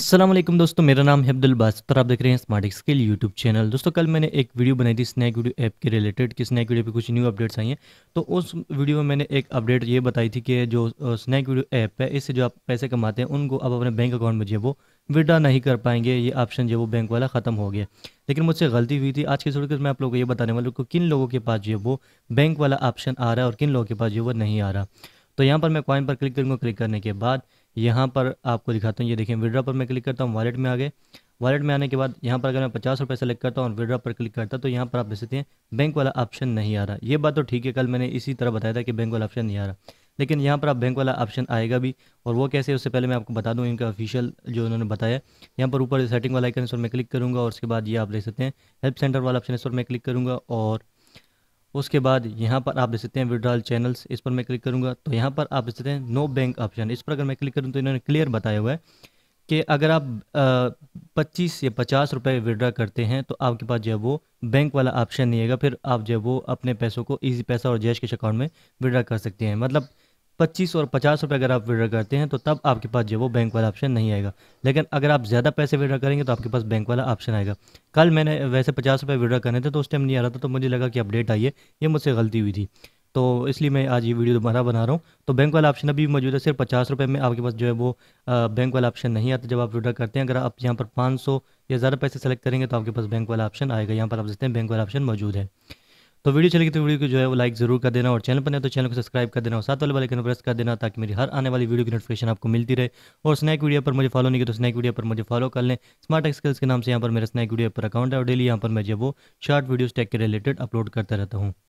असलम दोस्तों मेरा नाम है अब्दुल पर आप देख रहे हैं स्मार्ट स्किल यूट्यूब चैनल दोस्तों कल मैंने एक वीडियो बनाई थी स्नैक वीडियो ऐप के रिलेटेड कि स्नैक वीडियो पे कुछ न्यू अपडेट्स आई हैं तो उस वीडियो में मैंने एक अपडेट ये बताई थी कि जो स्नैक वीडियो ऐप है इससे जो आप पैसे कमाते हैं उनको आप अपने बैंक अकाउंट में जो वो विड्रा नहीं कर पाएंगे ये ऑप्शन जो वो बैंक वाला ख़त्म हो गया लेकिन मुझसे गलती हुई थी आज की वीडियो में आप लोगों को ये बताने वाला हूँ किन लोगों के पास जो वो बैंक वाला ऑप्शन आ रहा है और किन लोगों के पास जो वो नहीं आ रहा तो यहाँ पर मैं कॉइन पर क्लिक करूँगा क्लिक करने के बाद यहाँ पर आपको दिखाता हूँ ये देखिए विड्रा पर मैं क्लिक करता हूँ वॉलेट में आ गए वॉलेट में आने के बाद यहाँ पर अगर मैं पचास रुपये सेलेक्ट करता हूँ और विड्रा पर क्लिक करता तो यहाँ पर आप देख सकते हैं बैंक वाला ऑप्शन नहीं आ रहा ये बात तो ठीक है कल मैंने इसी तरह बताया था कि बैंक वाला ऑप्शन नहीं आ रहा लेकिन यहाँ पर आप बैंक वाला ऑप्शन आएगा भी और वो कैसे उससे पहले मैं आपको बता दूँ इनका ऑफिशियल जो उन्होंने बताया यहाँ पर ऊपर सेटिंग वाला आइकन इस पर मैं क्लिक करूँगा और उसके बाद ये आप देख सकते हैं हेल्प सेंटर वाला ऑप्शन इस पर मैं क्लिक करूँगा और उसके बाद यहाँ पर आप देख सकते हैं विड्रॉल चैनल्स इस पर मैं क्लिक करूँगा तो यहाँ पर आप देख सकते हैं नो बैंक ऑप्शन इस पर अगर मैं क्लिक करूँ तो इन्होंने क्लियर बताया हुआ है कि अगर आप पच्चीस या पचास रुपये विड्रा करते हैं तो आपके पास जो है वो बैंक वाला ऑप्शन नहीं है फिर आप जो है वो अपने पैसों को ईजी पैसा और जैश के अकाउंट में विड्रा कर सकते हैं मतलब पच्चीस और पचास रुपये अगर आप विड्रा करते हैं तो तब आपके पास जो वो बैंक वाला ऑप्शन नहीं आएगा लेकिन अगर आप ज़्यादा पैसे विड्रा करेंगे तो आपके पास बैंक वाला ऑप्शन आएगा कल मैंने वैसे पचास रुपये विड्रा करने थे तो उस टाइम नहीं आ रहा था तो मुझे लगा कि अपडेट आई है ये मुझसे गलती हुई थी तो इसलिए मैं आज ये वीडियो दोबारा बना रहा हूँ तो बैंक वाला ऑप्शन अभी मौजूद है सिर्फ पचास रुपये में आपके पास जो है वो बैंक वाला ऑप्शन नहीं आता जब आप विड्रा करते हैं अगर आप यहाँ पर पाँच सौ या ज़्यादा पैसे सेलेक्ट करेंगे तो आपके पास बैंक वाला ऑप्शन आएगा यहाँ पर आप देखते हैं बैंक वाला ऑप्शन मौजूद है तो वीडियो चलेगी तो वीडियो को जो है वो लाइक जरूर कर देना और चैनल पर नहीं तो चैनल को सब्सक्राइब कर देना और साथ वाले वाले कैन प्रेस कर देना ताकि मेरी हर आने वाली वीडियो की नोटिफिकेशन आपको मिलती रहे और स्नैक वीडियो पर मुझे फॉलो नहीं किया तो स्नैक वीडियो पर मुझे फॉलो कर लें स्मार्ट स्किल्स के नाम से यहाँ पर मेरा स्नैक वीडियो पर अकाउंट है और डेली यहाँ पर मैं जो वो शॉर्ट वीडियोज़ टेक के रिलेटेड अपलोड करता रहता हूँ